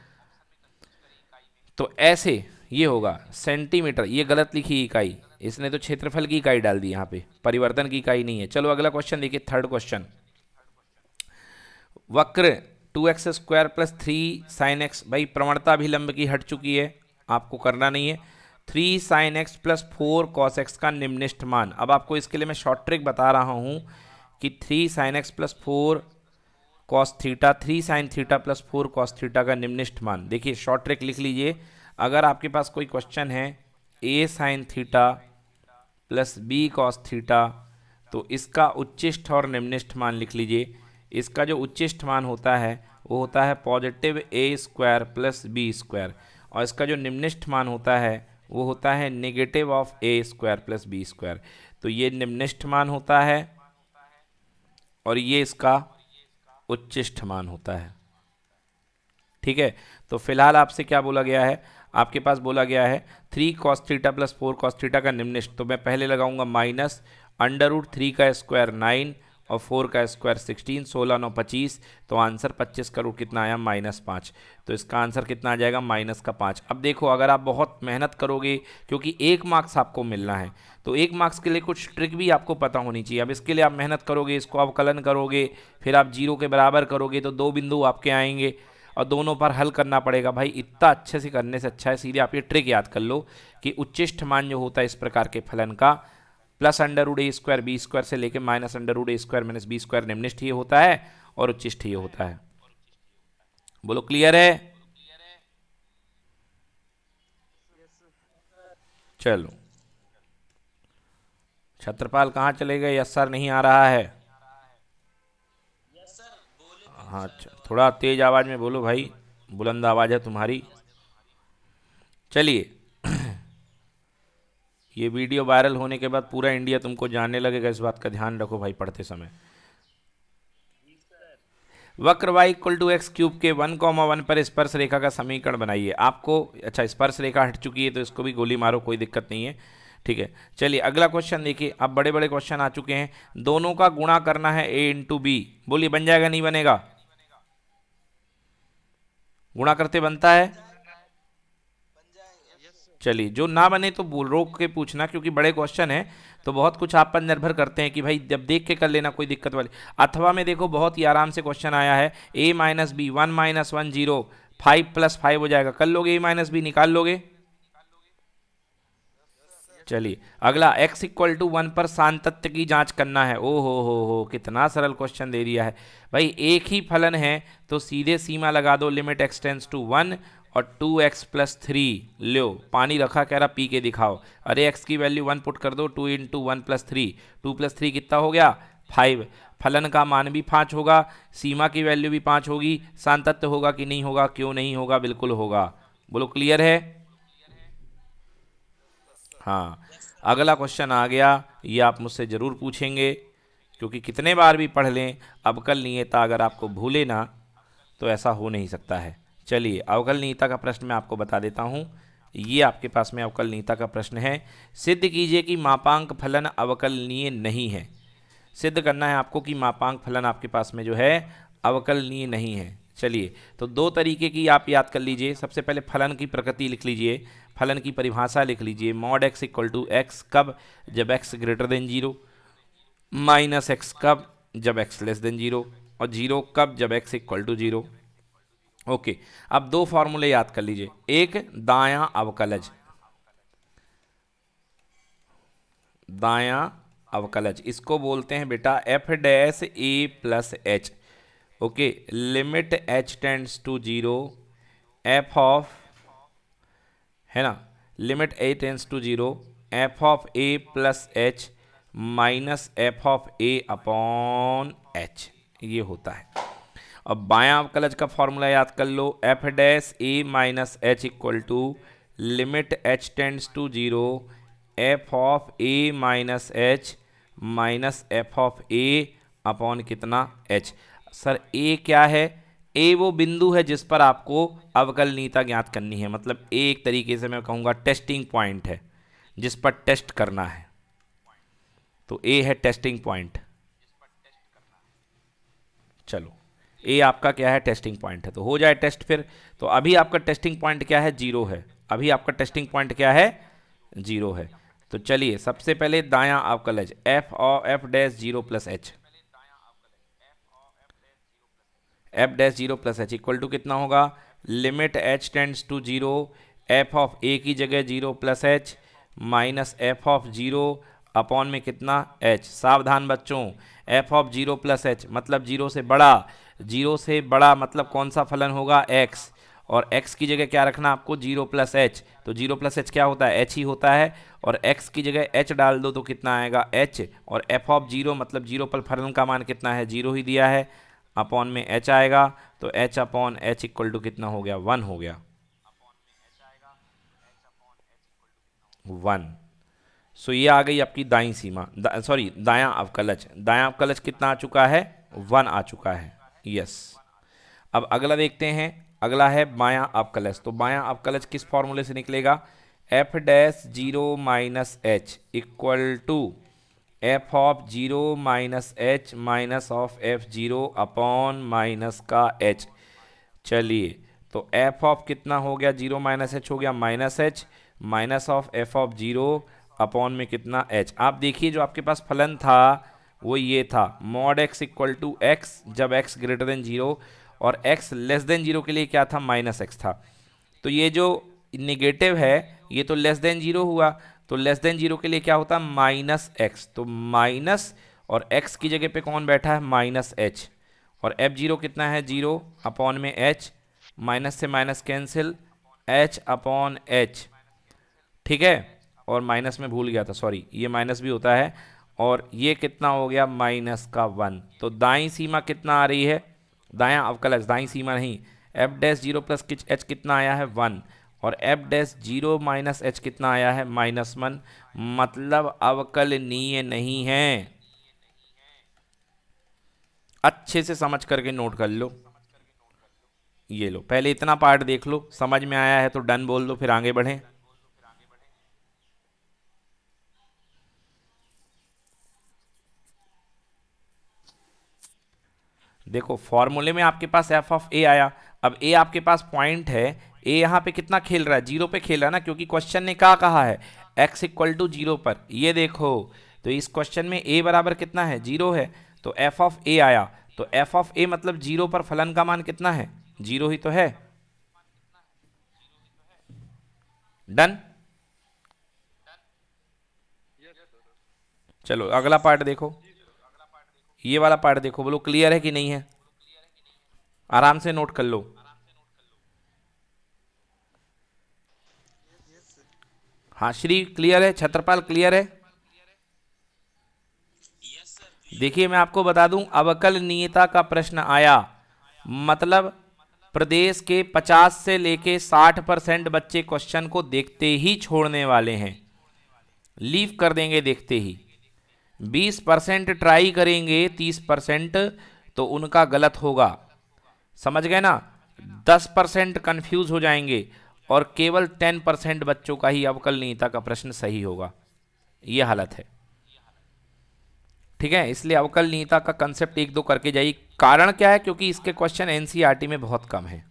तो ऐसे ये होगा सेंटीमीटर ये गलत लिखी इकाई इसने तो क्षेत्रफल की इकाई डाल दी यहाँ पे परिवर्तन की इकाई नहीं है चलो अगला क्वेश्चन देखिए थर्ड क्वेश्चन वक्र two x square plus three sine x भाई प्रवणता अभिलंब की हट चुकी है आपको करना नहीं है three sine x plus four cos x का निम्निष्ठ मान अब आपको इसके लिए मैं शॉर्ट ट्रिक बता रहा हूँ कि three sine x plus four cos theta three sine theta plus four cos theta का निम्निष्ठ मान देखिए शॉर्ट ट्रिक लिख लीजिए अगर आपके पास कोई क्वेश्चन है a sine theta plus b cos theta तो इसका उच्चिष्ट और निम्निष्ठ मान लिख लीजिए इसका जो उच्चिष्ट मान होता है वो होता है positive a square plus B square और इसका जो निम्निष्ठ मान होता है वो होता है negative of a square plus B square तो ये निम्निष्ठ मान होता है और ये इसका उच्चिष्ठ मान होता है ठीक है तो फिलहाल आपसे क्या बोला गया है आपके पास बोला गया है three cos theta plus four cos theta का निम्निष्ठ तो मैं पहले लगाऊंगा माइनस अंडर रूट थ्री का स्क्वायर नाइन और फोर का स्क्वायर सिक्सटीन सोलह नौ पच्चीस तो आंसर पच्चीस करोड़ कितना आया माइनस पाँच तो इसका आंसर कितना आ जाएगा माइनस का पाँच अब देखो अगर आप बहुत मेहनत करोगे क्योंकि एक मार्क्स आपको मिलना है तो एक मार्क्स के लिए कुछ ट्रिक भी आपको पता होनी चाहिए अब इसके लिए आप मेहनत करोगे इसको अवकलन करोगे फिर आप जीरो के बराबर करोगे तो दो बिंदु आपके आएंगे और दोनों पर हल करना पड़ेगा भाई इतना अच्छे से करने से अच्छा है सीधे आप ये ट्रिक याद कर लो कि उच्चिष्ट मान जो होता है इस प्रकार के फलन का प्लस अंडर उड ए स्क्वायर बी स्क्वायर से लेकर माइनस अंडर उड ए स्क्वायर माइनस बी स्क्वायर निम्निष्ट ये होता है और उच्चिष्ठ ये होता है बोलो क्लियर है चलो छत्रपाल कहाँ चले गए यस सर नहीं आ रहा है हाँ अच्छा थोड़ा तेज आवाज़ में बोलो भाई बुलंद आवाज़ है तुम्हारी चलिए ये वीडियो वायरल होने के बाद पूरा इंडिया तुमको जानने लगेगा इस बात का ध्यान रखो भाई पढ़ते समय वक्र y equal to x cube के वन कॉमा वन पर स्पर्श रेखा का समीकरण बनाइए आपको अच्छा स्पर्श रेखा हट चुकी है तो इसको भी गोली मारो कोई दिक्कत नहीं है ठीक है चलिए अगला क्वेश्चन देखिए अब बड़े बड़े क्वेश्चन आ चुके हैं दोनों का गुणा करना है ए इंटू बी बोलिए बन जाएगा नहीं बनेगा गुणा करते बनता है चलिए जो ना बने तो बोल रोक के पूछना क्योंकि बड़े क्वेश्चन हैं तो बहुत कुछ आप पर निर्भर करते हैं कि भाई जब देख के कर लेना कोई दिक्कत वाली अथवा में देखो बहुत ही आराम से क्वेश्चन आया है a minus b one minus one zero five plus five हो जाएगा कर लोगे ए माइनस बी निकाल लोगे चलिए अगला x इक्वल टू वन पर सांतत्य की जांच करना है ओ हो हो हो कितना सरल क्वेश्चन दे दिया है भाई एक ही फलन है तो सीधे सीमा लगा दो लिमिट एक्सटेंस टू वन और टू एक्स प्लस थ्री लो पानी रखा कह रहा पी के दिखाओ अरे एक्स की वैल्यू वन पुट कर दो two into one plus three two plus three कितना हो गया फाइव फलन का मान भी पाँच होगा सीमा की वैल्यू भी पाँच होगी सांतत्य होगा कि नहीं होगा क्यों नहीं होगा बिल्कुल होगा बोलो क्लियर है हाँ अगला क्वेश्चन आ गया ये आप मुझसे ज़रूर पूछेंगे क्योंकि कितने बार भी पढ़ लें अब कल नियता अगर आपको भूले ना तो ऐसा हो नहीं सकता है चलिए अवकल नीता का प्रश्न मैं आपको बता देता हूँ ये आपके पास में अवकल नीता का प्रश्न है सिद्ध कीजिए कि मापांक फलन अवकलनीय नहीं है सिद्ध करना है आपको कि मापांक फलन आपके पास में जो है अवकलनीय नहीं है चलिए तो दो तरीके की आप याद कर लीजिए सबसे पहले फलन की प्रकृति लिख लीजिए फलन की परिभाषा लिख लीजिए mod x equal to x कब जब x greater than zero minus x कब जब एक्स लेस देन जीरो और जीरो कब जब x equal to zero okay अब दो फॉर्मूले याद कर लीजिए एक दाया अवकलज दाया अवकलज इसको बोलते हैं बेटा f dash a plus h okay limit h tends to zero f of है ना limit a tends to zero f of a plus h minus f of a upon h ये होता है अब बायां अवकलज का फॉर्मूला याद कर लो f dash a minus h equal to limit h tends to zero f of A minus h minus f of a upon कितना एच सर ए क्या है ए वो बिंदु है जिस पर आपको अवकलनीयता ज्ञात करनी है मतलब ए एक तरीके से मैं कहूँगा टेस्टिंग पॉइंट है जिस पर टेस्ट करना है तो ए है टेस्टिंग पॉइंट चलो ए आपका क्या है टेस्टिंग पॉइंट है तो हो जाए टेस्ट फिर तो अभी आपका टेस्टिंग पॉइंट क्या है जीरो है अभी आपका टेस्टिंग पॉइंट क्या है जीरो है तो चलिए सबसे पहले दाया आपका लज एफ और f dash zero plus h f dash zero plus h equal to कितना होगा limit h tends to zero f of a की जगह zero plus h minus f of zero upon में कितना एच सावधान बच्चों f of zero plus h मतलब zero से बड़ा जीरो से बड़ा मतलब कौन सा फलन होगा एक्स और x की जगह क्या रखना आपको जीरो प्लस एच तो जीरो प्लस एच क्या होता है h ही होता है और x की जगह h डाल दो तो कितना आएगा h और एफ ऑफ जीरो मतलब जीरो पर फलन का मान कितना है जीरो ही दिया है अपॉन में h आएगा तो h upon h equal to कितना हो गया वन हो गया वन सो ये आ गई आपकी दाई सीमा दा, सॉरी दाया अवकलज दाया अवकलज कितना आ चुका है वन आ चुका है यस अब अगला देखते हैं अगला है बाया अवकलज तो बाया अवकलज किस फॉर्मूले से निकलेगा f dash zero minus h equal to f of zero minus h minus of f zero upon minus का एच चलिए तो एफ ऑफ कितना हो गया जीरो माइनस एच हो गया minus h minus of f of zero upon में कितना एच आप देखिए जो आपके पास फलन था वो ये था mod x equal to x जब एक्स ग्रेटर देन जीरो और एक्स लेस देन जीरो के लिए क्या था माइनस एक्स था तो ये जो निगेटिव है ये तो लेस देन जीरो हुआ तो लेस देन जीरो के लिए क्या होता है माइनस एक्स तो माइनस और एक्स की जगह पे कौन बैठा है माइनस एच और एफ जीरो कितना है जीरो अपॉन में एच माइनस से minus cancel h upon h ठीक है और माइनस में भूल गया था सॉरी ये माइनस भी होता है और ये कितना हो गया माइनस का वन तो दाई सीमा कितना आ रही है दाया अवकलज दाई सीमा नहीं एफ डैस जीरो प्लस किच एच कितना आया है वन और f dash zero minus h कितना आया है माइनस वन मतलब अवकलनीय नहीं है अच्छे से समझ करके नोट कर लो ये लो पहले इतना पार्ट देख लो समझ में आया है तो डन बोल दो फिर आगे बढ़ें देखो फॉर्मूले में आपके पास एफ ऑफ ए आया अब ए आपके पास पॉइंट है ए यहाँ पे कितना खेल रहा है जीरो पे खेल रहा है ना क्योंकि क्वेश्चन ने क्या कहा है एक्स इक्वल टू जीरो पर ये देखो तो इस क्वेश्चन में ए बराबर कितना है जीरो है तो एफ ऑफ ए आया तो एफ ऑफ ए मतलब जीरो पर फलन का मान कितना है जीरो ही तो है डन चलो अगला पार्ट देखो ये वाला पार्ट देखो बोलो क्लियर है कि नहीं है आराम से नोट कर लो हाँ श्री क्लियर है छत्रपाल क्लियर है देखिए मैं आपको बता दूं अवकल नियता का प्रश्न आया मतलब प्रदेश के 50 से लेके 60 परसेंट बच्चे क्वेश्चन को देखते ही छोड़ने वाले हैं लीव कर देंगे देखते ही बीस परसेंट ट्राई करेंगे तीस परसेंट तो उनका गलत होगा समझ गए ना दस परसेंट कन्फ्यूज़ हो जाएंगे और केवल टेन परसेंट बच्चों का ही अवकलनीयता का प्रश्न सही होगा ये हालत है ठीक है इसलिए अवकलनीयता का कंसेप्ट एक दो करके जाइए कारण क्या है क्योंकि इसके क्वेश्चन एनसीईआरटी e में बहुत कम है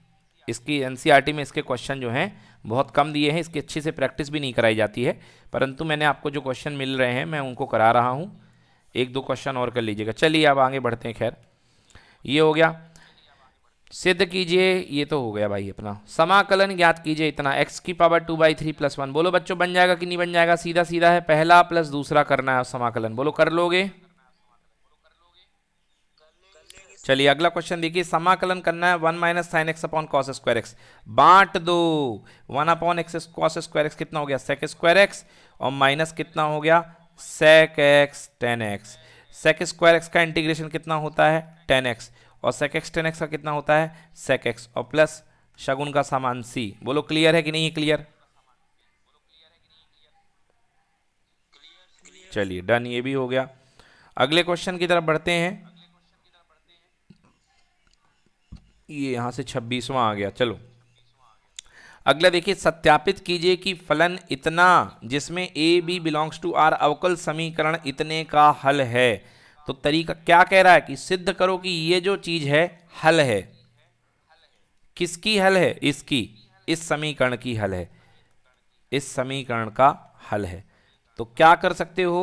इसकी एन e में इसके क्वेश्चन जो हैं बहुत कम दिए हैं इसकी अच्छे से प्रैक्टिस भी नहीं कराई जाती है परंतु मैंने आपको जो क्वेश्चन मिल रहे हैं मैं उनको करा रहा हूँ एक दो क्वेश्चन और कर लीजिएगा चलिए अब आगे बढ़ते हैं खैर ये हो गया सिद्ध कीजिए ये तो हो गया भाई अपना समाकलन ज्ञात कीजिए इतना एक्स की power two by three plus one बोलो बच्चों बन जाएगा कि नहीं बन जाएगा सीधा सीधा है पहला प्लस दूसरा करना है समाकलन बोलो कर लोगे चलिए अगला क्वेश्चन देखिए समाकलन करना है one minus sine x upon cos square x बांट दो one upon x cos square x कितना हो गया सेक स्क्वायर एक्स और माइनस कितना हो गया sec x tan x sec square x का इंटीग्रेशन कितना होता है टेन एक्स और सेक एक्स टेन एक्स का कितना होता है सेक एक्स और प्लस शगुन का सामान सी बोलो क्लियर है कि नहीं है क्लियर चलिए डन ये भी हो गया अगले क्वेश्चन की तरफ बढ़ते हैं ये यहाँ से छब्बीसवां आ गया चलो अगला देखिए सत्यापित कीजिए कि फलन इतना जिसमें a b belongs to R अवकल समीकरण इतने का हल है तो तरीका क्या कह रहा है कि सिद्ध करो कि ये जो चीज़ है हल है किसकी हल है इसकी इस समीकरण की हल है इस समीकरण का हल है तो क्या कर सकते हो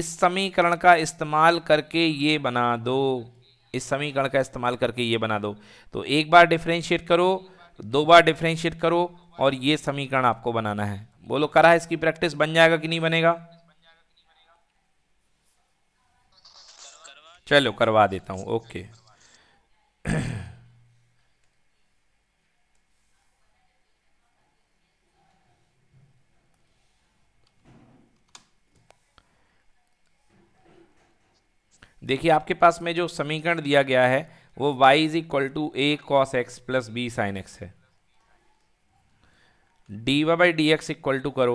इस समीकरण का इस्तेमाल करके ये बना दो इस समीकरण का इस्तेमाल करके ये बना दो तो एक बार डिफ्रेंशिएट करो दो बार डिफ्रेंशिएट करो और ये समीकरण आपको बनाना है बोलो करा है इसकी प्रैक्टिस बन जाएगा कि नहीं बनेगा चलो करवा देता हूँ ओके देखिए आपके पास में जो समीकरण दिया गया है वो y is equal to a cos x plus b sine x है d y by D x equal to करो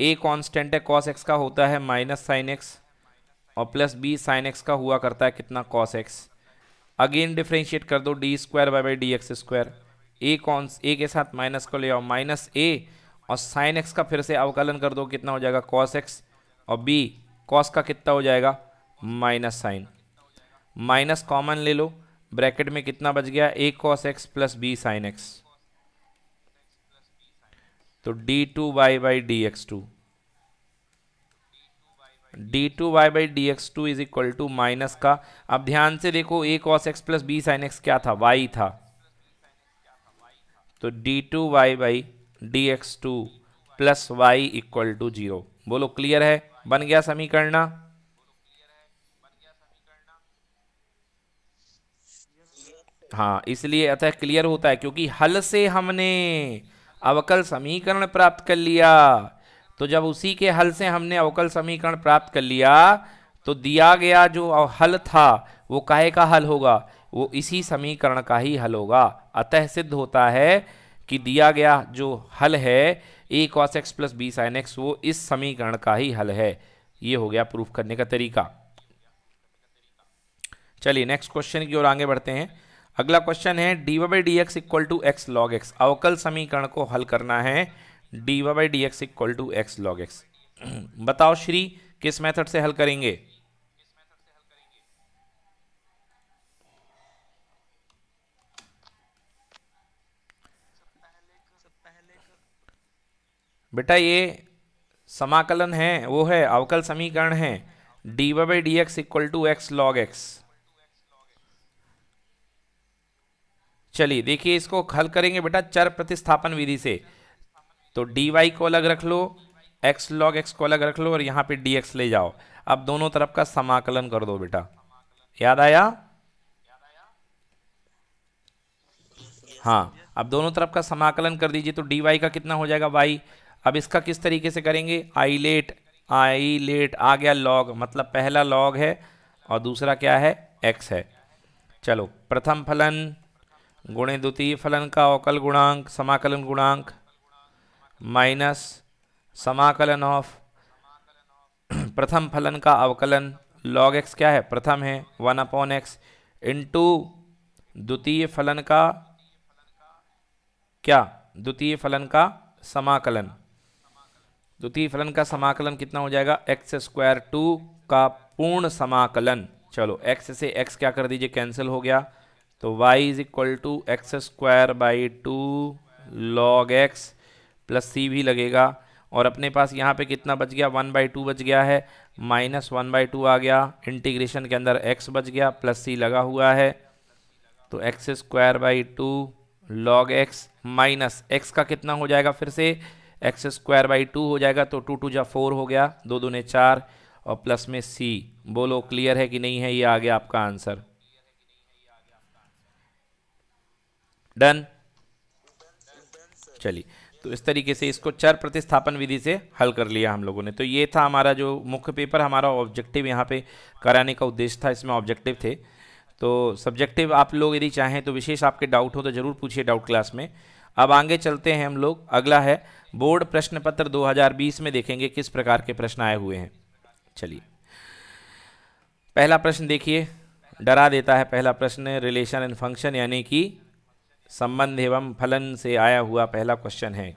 ए कांस्टेंट है कॉस एक्स का होता है माइनस साइन एक्स और प्लस बी साइन एक्स का हुआ करता है कितना कॉस एक्स अगेन डिफ्रेंशिएट कर दो d square by by D x square a cos a के साथ माइनस को ले आओ माइनस ए और साइन एक्स का फिर से अवकलन कर दो कितना हो जाएगा कॉस एक्स और बी कॉस का कितना हो जाएगा माइनस साइन माइनस कॉमन ले लो ब्रैकेट में कितना बच गया a cos x plus b sine x तो d two y by D x two d two y by D x two is equal to minus का अब ध्यान से देखो a cos x plus b sine x क्या था y था तो d two y by D x two plus y equal to zero बोलो क्लियर है बन गया समीकरण हाँ इसलिए अतः क्लियर होता है क्योंकि हल से हमने अवकल समीकरण प्राप्त कर लिया तो जब उसी के हल से हमने अवकल समीकरण प्राप्त कर लिया तो दिया गया जो हल था वो काहे का हल होगा वो इसी समीकरण का ही हल होगा अतः सिद्ध होता है कि दिया गया जो हल है a cos x plus b sine x वो इस समीकरण का ही हल है ये हो गया प्रूफ करने का तरीका चलिए नेक्स्ट क्वेश्चन की ओर आगे बढ़ते हैं अगला क्वेश्चन है d y by D x equal to x log x अवकल समीकरण को हल करना है d y by D x equal to x log x बताओ श्री किस मेथड से हल करेंगे बेटा ये समाकलन है वो है अवकल समीकरण है d y d x equal to x log x चलिए देखिए इसको हल करेंगे बेटा चर प्रतिस्थापन विधि से तो डी वाई को अलग रख लो एक्स लॉग एक्स को अलग रख लो और यहाँ पे डी एक्स ले जाओ अब दोनों तरफ का समाकलन कर दो बेटा याद आया हाँ अब दोनों तरफ का समाकलन कर दीजिए तो डी वाई का कितना हो जाएगा वाई अब इसका किस तरीके से करेंगे आई लेट आई लेट आ गया लॉग मतलब पहला लॉग है और दूसरा क्या है एक्स है चलो प्रथम फलन गुणे द्वितीय फलन का अवकल गुणांक समाकलन गुणांक माइनस समाकलन ऑफ प्रथम फलन का अवकलन लॉग एक्स क्या है प्रथम है वन अपॉन एक्स इंटू द्वितीय फलन का क्या द्वितीय फलन का समाकलन द्वितीय फलन का समाकलन कितना हो जाएगा एक्स स्क्वायर टू का पूर्ण समाकलन चलो एक्स से एक्स क्या कर दीजिए कैंसिल हो गया तो y is equal to x square by two log x plus c भी लगेगा और अपने पास यहाँ पे कितना बच गया वन बाई टू बच गया है माइनस वन बाई टू आ गया इंटीग्रेशन के अंदर x बच गया प्लस सी लगा हुआ है तो x square by two log x minus x का कितना हो जाएगा फिर से एक्स स्क्वायर बाई टू हो जाएगा तो टू टू जा फोर हो गया दो दो ने चार और प्लस में सी बोलो क्लियर है कि नहीं है ये आ गया आपका आंसर डन चलिए तो इस तरीके से इसको चर प्रतिस्थापन विधि से हल कर लिया हम लोगों ने तो ये था हमारा जो मुख्य पेपर हमारा ऑब्जेक्टिव यहाँ पे कराने का उद्देश्य था इसमें ऑब्जेक्टिव थे तो सब्जेक्टिव आप लोग यदि चाहें तो विशेष आपके डाउट हो तो ज़रूर पूछिए डाउट क्लास में अब आगे चलते हैं हम लोग अगला है बोर्ड प्रश्न पत्र दो में देखेंगे किस प्रकार के प्रश्न आए हुए हैं चलिए पहला प्रश्न देखिए डरा देता है पहला प्रश्न रिलेशन एंड फंक्शन यानी कि संबंध एवं फलन से आया हुआ पहला क्वेश्चन है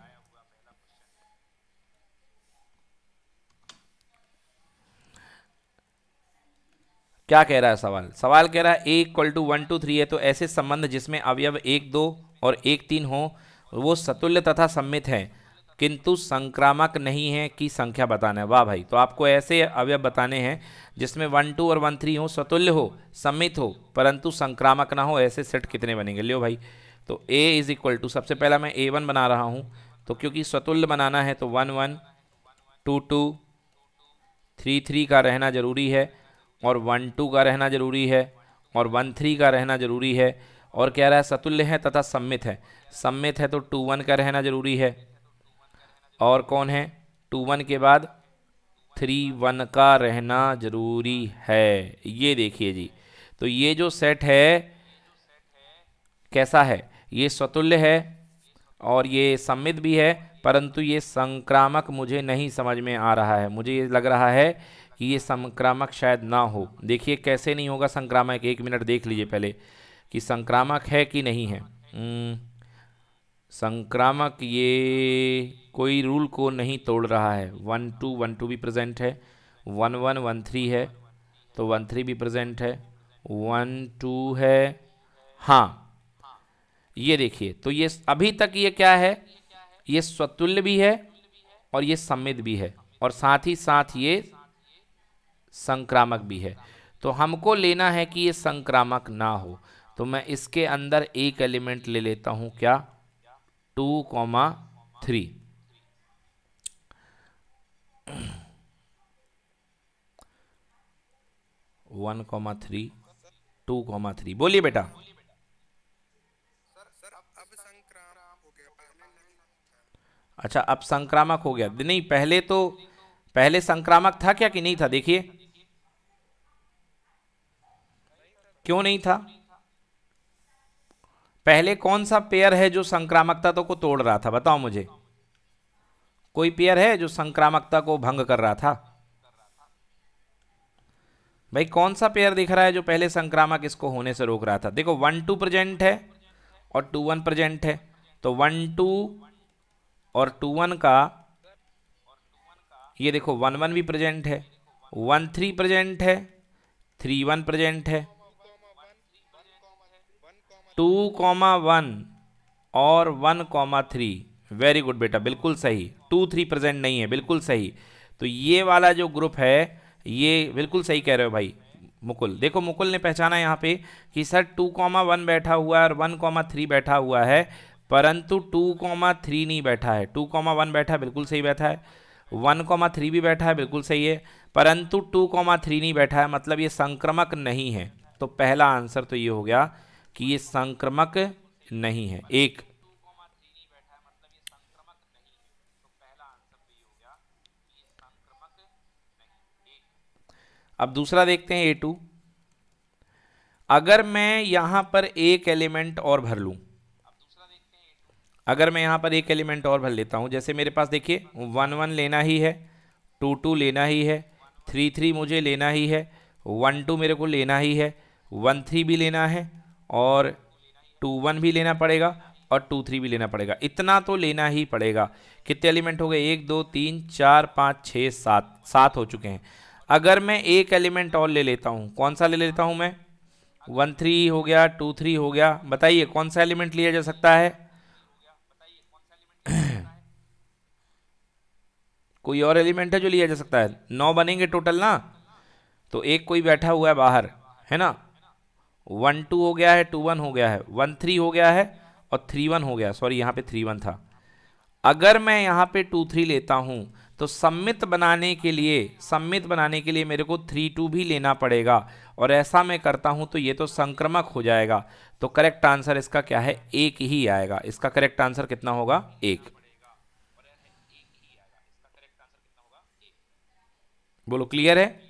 क्या कह रहा है सवाल सवाल कह रहा है ए equal to one two three है तो ऐसे संबंध जिसमें अवयव एक दो और एक तीन हो वो सतुल्य तथा सम्मित है किंतु संक्रामक नहीं है कि संख्या बताना है वाह भाई तो आपको ऐसे अवयव बताने हैं जिसमें वन टू और वन थ्री हो सतुल्य हो सम्मित हो परंतु संक्रामक ना हो ऐसे सेट कितने बनेंगे लियो भाई तो a इज इक्वल टू सबसे पहला मैं वन बना रहा हूँ तो क्योंकि स्वतुल्य बनाना है तो one one two two three three का रहना ज़रूरी है और वन टू का रहना ज़रूरी है और वन थ्री का रहना ज़रूरी है और कह रहा है सतुल्य है तथा सम्मित है सम्मित है तो टू वन का रहना ज़रूरी है और कौन है टू वन के बाद थ्री वन का रहना ज़रूरी है ये देखिए जी तो ये जो सेट है कैसा है ये स्वतुल्य है और ये सम्मित भी है परंतु ये संक्रामक मुझे नहीं समझ में आ रहा है मुझे ये लग रहा है कि ये संक्रामक शायद ना हो देखिए कैसे नहीं होगा संक्रामक एक मिनट देख लीजिए पहले कि संक्रामक है कि नहीं है हम्म, संक्रामक ये कोई रूल को नहीं तोड़ रहा है वन टू वन टू भी प्रेजेंट है वन वन वन थ्री है तो वन थ्री भी प्रेजेंट है वन टू है हाँ ये देखिए तो ये अभी तक ये क्या है ये स्वतुल्य भी है और ये समित भी है और साथ ही साथ ये संक्रामक भी है तो हमको लेना है कि ये संक्रामक ना हो तो मैं इसके अंदर एक एलिमेंट ले लेता हूँ क्या two comma three one comma three two comma three बोलिए बेटा अच्छा अब संक्रामक हो गया नहीं पहले तो पहले संक्रामक था क्या कि नहीं था देखिए क्यों नहीं था पहले कौन सा पेयर है जो संक्रामकता तो को तोड़ रहा था बताओ मुझे कोई पेयर है जो संक्रामकता को भंग कर रहा था भाई कौन सा पेयर दिख रहा है जो पहले संक्रामक इसको होने से रोक रहा था देखो वन टू प्रेजेंट है और टू वन प्रेजेंट है तो वन टू और टू वन का ये देखो वन वन भी प्रेजेंट है वन थ्री प्रेजेंट है थ्री वन प्रेजेंट है टू कॉमा वन और one comma three very good बेटा बिल्कुल सही टू थ्री प्रेजेंट नहीं है बिल्कुल सही तो ये वाला जो ग्रुप है ये बिल्कुल सही कह रहे हो भाई मुकुल देखो मुकुल ने पहचाना यहाँ पे कि सर टू कॉमा वन बैठा हुआ है और वन कॉमा थ्री बैठा हुआ है परंतु टू कॉमा थ्री नहीं बैठा है टू कॉमा वन बैठा है बिल्कुल सही बैठा है वन कॉमा थ्री भी बैठा है बिल्कुल सही है परंतु टू कॉमा थ्री नहीं बैठा है मतलब ये संक्रमक नहीं है तो पहला आंसर तो ये हो गया कि ये संक्रमक नहीं है एक अब दूसरा देखते हैं ए टू अगर मैं यहां पर एक एलिमेंट और भर लूं अगर मैं यहाँ पर एक एलिमेंट और भर लेता हूँ जैसे मेरे पास देखिए वन वन लेना ही है टू टू लेना ही है थ्री थ्री मुझे लेना ही है वन टू मेरे को लेना ही है वन थ्री भी लेना है और टू वन भी लेना पड़ेगा और टू थ्री भी लेना पड़ेगा इतना तो लेना ही पड़ेगा कितने एलिमेंट हो गए एक दो तीन चार पाँच छः सात सात हो चुके हैं अगर मैं एक एलिमेंट और ले लेता हूँ कौन सा ले लेता हूँ मैं वन थ्री हो गया टू थ्री हो गया बताइए कौन सा एलिमेंट लिया जा सकता है कोई और एलिमेंट है जो लिया जा सकता है नौ बनेंगे टोटल ना तो एक कोई बैठा हुआ है बाहर है ना वन टू हो गया है टू वन हो गया है वन थ्री हो गया है और थ्री वन हो गया सॉरी यहाँ पे थ्री वन था अगर मैं यहाँ पे टू थ्री लेता हूँ तो सम्मित बनाने के लिए सम्मित बनाने के लिए मेरे को थ्री टू भी लेना पड़ेगा और ऐसा मैं करता हूँ तो ये तो संक्रमक हो जाएगा तो करेक्ट आंसर इसका क्या है एक ही आएगा इसका करेक्ट आंसर कितना होगा एक बोलो क्लियर है